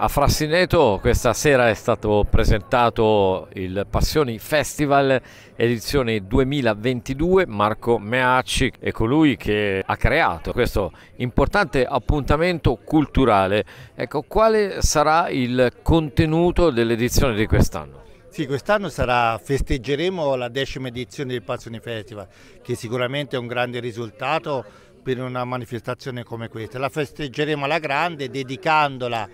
A Frassineto questa sera è stato presentato il Passioni Festival edizione 2022. Marco Meacci è colui che ha creato questo importante appuntamento culturale. Ecco, quale sarà il contenuto dell'edizione di quest'anno? Sì, quest'anno festeggeremo la decima edizione del Passioni Festival, che sicuramente è un grande risultato per una manifestazione come questa. La festeggeremo alla grande dedicandola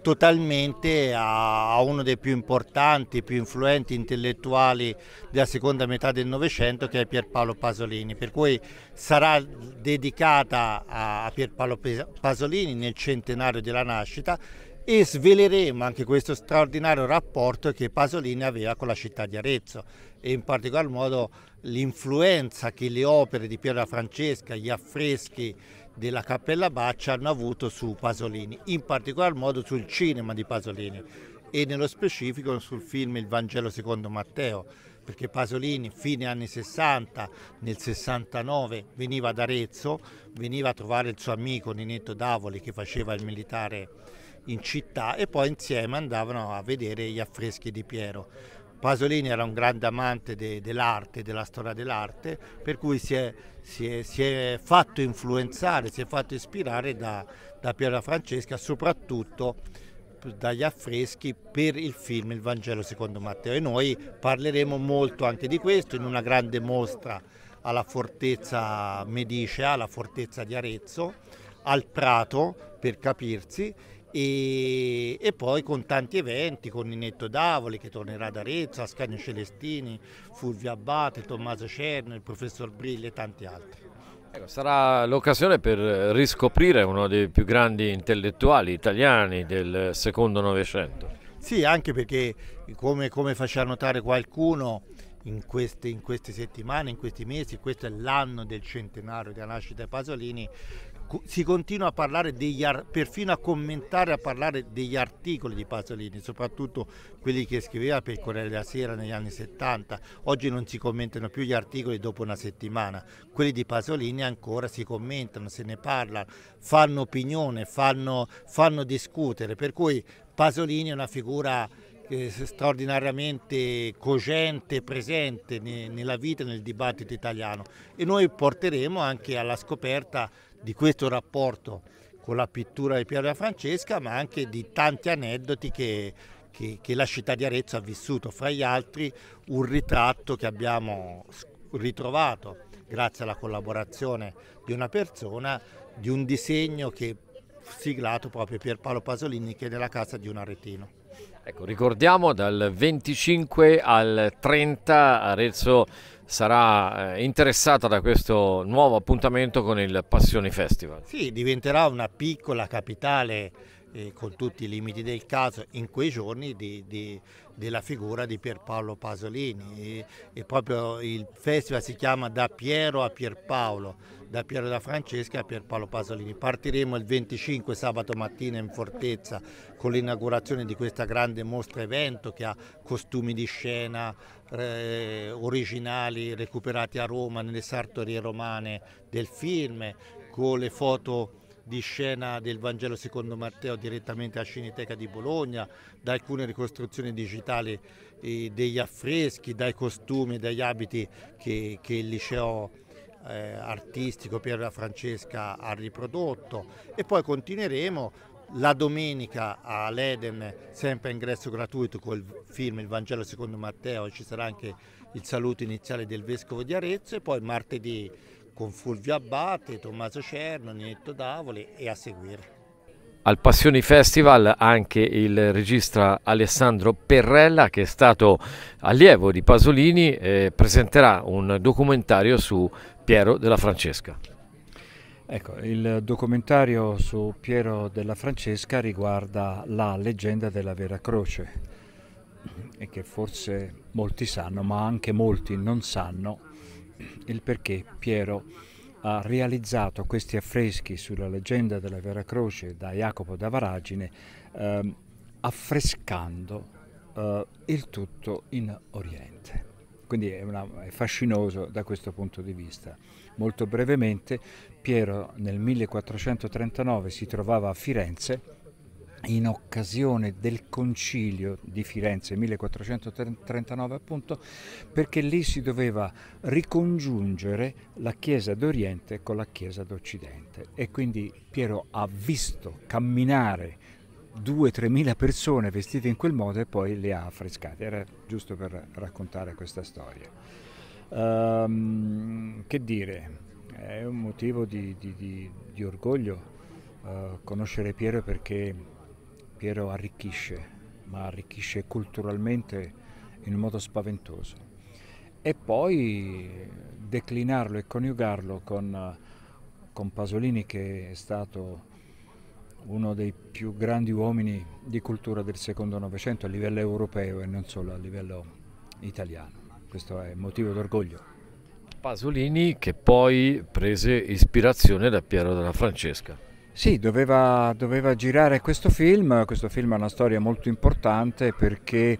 totalmente a, uno dei più importanti, più influenti intellettuali della seconda metà del Novecento che è Pierpaolo Pasolini, per cui sarà dedicata a Pierpaolo Pasolini nel centenario della nascita e sveleremo anche questo straordinario rapporto che Pasolini aveva con la città di Arezzo e in particolar modo l'influenza che le opere di Piero Francesca, gli affreschi, della Cappella Baccia hanno avuto su Pasolini, in particolar modo sul cinema di Pasolini e nello specifico sul film Il Vangelo secondo Matteo, perché Pasolini fine anni 60, nel 69 veniva ad Arezzo, veniva a trovare il suo amico Ninetto Davoli che faceva il militare in città e poi insieme andavano a vedere gli affreschi di Piero Pasolini era un grande amante de, dell'arte, della storia dell'arte, per cui si è, si, è, si è, fatto influenzare, si è fatto ispirare da, da Piera Francesca, soprattutto dagli affreschi per il film Il Vangelo secondo Matteo e noi parleremo molto anche di questo in una grande mostra alla fortezza Medicea, alla fortezza di Arezzo, al Prato per capirsi e, e, poi con tanti eventi, con Ninetto Davoli che tornerà ad Arezzo, Ascanio Celestini, Fulvio Abbate, Tommaso Cerno, il professor Brille e tanti altri. Ecco, sarà l'occasione per riscoprire uno dei più grandi intellettuali italiani del secondo Novecento. Sì, anche perché come, come faceva notare qualcuno, in queste, in queste, settimane, in questi mesi, questo è l'anno del centenario della nascita di Pasolini, si continua a parlare degli perfino a commentare, a parlare degli articoli di Pasolini, soprattutto quelli che scriveva per il Corriere della Sera negli anni 70. Oggi non si commentano più gli articoli dopo una settimana, quelli di Pasolini ancora si commentano, se ne parla, fanno opinione, fanno, fanno discutere, per cui Pasolini è una figura eh, straordinariamente cogente, presente nella vita e nel dibattito italiano e noi porteremo anche alla scoperta di questo rapporto con la pittura di Piero Francesca, ma anche di tanti aneddoti che, che, che la città di Arezzo ha vissuto, fra gli altri un ritratto che abbiamo ritrovato grazie alla collaborazione di una persona, di un disegno che siglato proprio Pierpaolo Pasolini che è della casa di un aretino. Ecco, ricordiamo dal 25 al 30 Arezzo sarà eh, interessata da questo nuovo appuntamento con il Passioni Festival. Sì, diventerà una piccola capitale eh, con tutti i limiti del caso, in quei giorni di, di, della figura di Pierpaolo Pasolini. E, e, proprio il festival si chiama Da Piero a Pierpaolo, da Piero da Francesca a Pierpaolo Pasolini. Partiremo il 25 sabato mattina in Fortezza con l'inaugurazione di questa grande mostra evento che ha costumi di scena eh, originali recuperati a Roma nelle sartorie romane del film, con le foto di scena del Vangelo secondo Matteo direttamente alla Cineteca di Bologna, da alcune ricostruzioni digitali eh, degli affreschi, dai costumi, dagli abiti che, che il liceo eh, artistico Piera Francesca ha riprodotto e poi continueremo la domenica all'Eden, sempre a ingresso gratuito col film Il Vangelo secondo Matteo, ci sarà anche il saluto iniziale del Vescovo di Arezzo e poi martedì con Fulvio Abbate, Tommaso Cerno, Ninetto Davoli e a seguire. Al Passioni Festival anche il regista Alessandro Perrella, che è stato allievo di Pasolini, eh, presenterà un documentario su Piero della Francesca. Ecco, il documentario su Piero della Francesca riguarda la leggenda della Vera Croce e che forse molti sanno, ma anche molti non sanno il perché Piero ha realizzato questi affreschi sulla leggenda della Vera Croce da Jacopo da Varagine, eh, affrescando eh, il tutto in Oriente. Quindi è, una, è, fascinoso da questo punto di vista. Molto brevemente, Piero nel 1439 si trovava a Firenze in occasione del concilio di Firenze 1439 appunto perché lì si doveva ricongiungere la chiesa d'Oriente con la chiesa d'Occidente e quindi Piero ha visto camminare 2-3 mila persone vestite in quel modo e poi le ha affrescate, era giusto per raccontare questa storia. Um, che dire, è un motivo di, di, di, di orgoglio uh, conoscere Piero perché Piero arricchisce, ma arricchisce culturalmente in un modo spaventoso. E poi declinarlo e coniugarlo con, con Pasolini che è stato uno dei più grandi uomini di cultura del secondo Novecento a livello europeo e non solo a livello italiano. Questo è motivo d'orgoglio. Pasolini che poi prese ispirazione da Piero della Francesca. Sì, doveva, doveva girare questo film, questo film ha una storia molto importante perché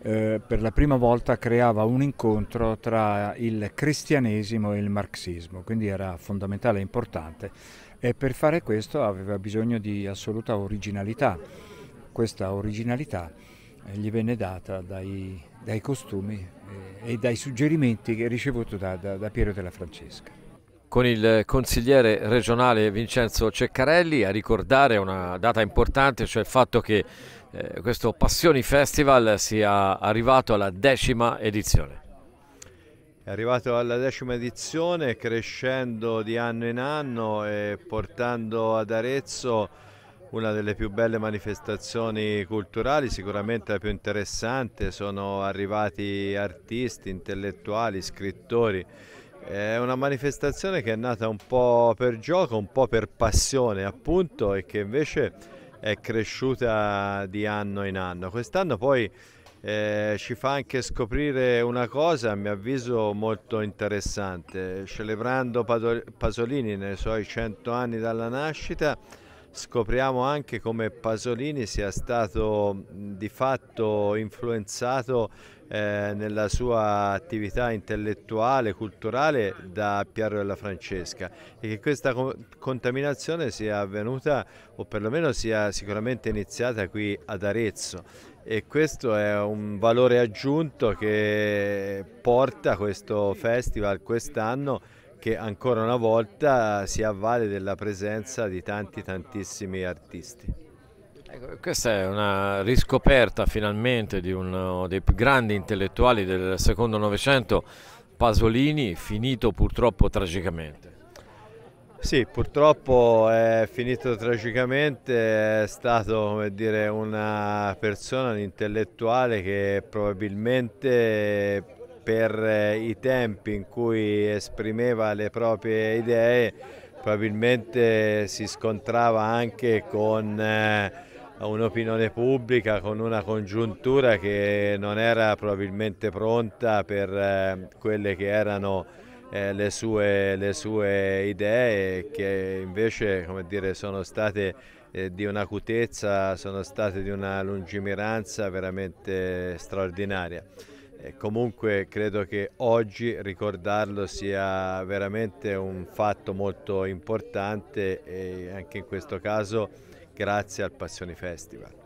eh, per la prima volta creava un incontro tra il cristianesimo e il marxismo, quindi era fondamentale e importante e per fare questo aveva bisogno di assoluta originalità. Questa originalità eh, gli venne data dai, dai costumi eh, e, dai suggerimenti che ricevuto da, da, da Piero della Francesca con il consigliere regionale Vincenzo Ceccarelli a ricordare una data importante, cioè il fatto che eh, questo Passioni Festival sia arrivato alla decima edizione. È arrivato alla decima edizione crescendo di anno in anno e portando ad Arezzo una delle più belle manifestazioni culturali, sicuramente la più interessante, sono arrivati artisti, intellettuali, scrittori è una manifestazione che è nata un po' per gioco, un po' per passione appunto e che invece è cresciuta di anno in anno. Quest'anno poi eh, ci fa anche scoprire una cosa a mio avviso molto interessante. Celebrando Pasolini nei suoi 100 anni dalla nascita Scopriamo anche come Pasolini sia stato di fatto influenzato eh, nella sua attività intellettuale, culturale da Piero della Francesca e che questa co contaminazione sia avvenuta o perlomeno sia sicuramente iniziata qui ad Arezzo e questo è un valore aggiunto che porta questo festival quest'anno che ancora una volta si avvale della presenza di tanti tantissimi artisti. Ecco, questa è una riscoperta finalmente di uno oh, dei più grandi intellettuali del secondo novecento, Pasolini, finito purtroppo tragicamente. Sì, purtroppo è finito tragicamente, è stato dire, una persona, un intellettuale che probabilmente per eh, i tempi in cui esprimeva le proprie idee probabilmente si scontrava anche con eh, un'opinione pubblica, con una congiuntura che non era probabilmente pronta per eh, quelle che erano le sue, le sue idee che invece dire, sono state di un'acutezza, sono state di una lungimiranza veramente straordinaria. E comunque credo che oggi ricordarlo sia veramente un fatto molto importante e anche in questo caso grazie al Passioni Festival.